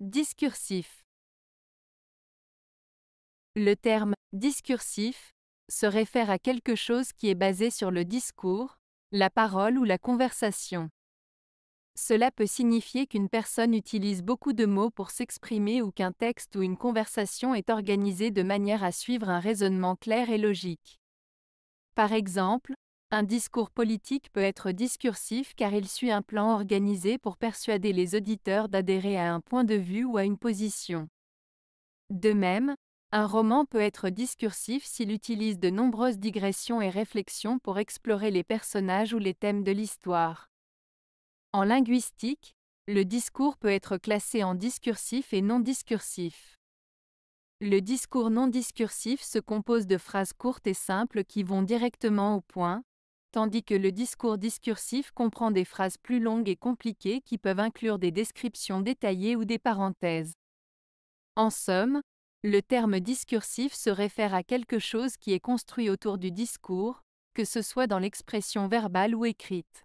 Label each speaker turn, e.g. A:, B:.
A: Discursif Le
B: terme discursif se réfère à quelque chose qui est basé sur le discours, la parole ou la conversation. Cela peut signifier qu'une personne utilise beaucoup de mots pour s'exprimer ou qu'un texte ou une conversation est organisé de manière à suivre un raisonnement clair et logique. Par exemple, un discours politique peut être discursif car il suit un plan organisé pour persuader les auditeurs d'adhérer à un point de vue ou à une position. De même, un roman peut être discursif s'il utilise de nombreuses digressions et réflexions pour explorer les personnages ou les thèmes de l'histoire. En linguistique, le discours peut être classé en discursif et non discursif. Le discours non discursif se compose de phrases courtes et simples qui vont directement au point, tandis que le discours discursif comprend des phrases plus longues et compliquées qui peuvent inclure des descriptions détaillées ou des parenthèses. En somme, le terme discursif se réfère à quelque chose qui est construit autour du discours, que ce soit dans l'expression
A: verbale ou écrite.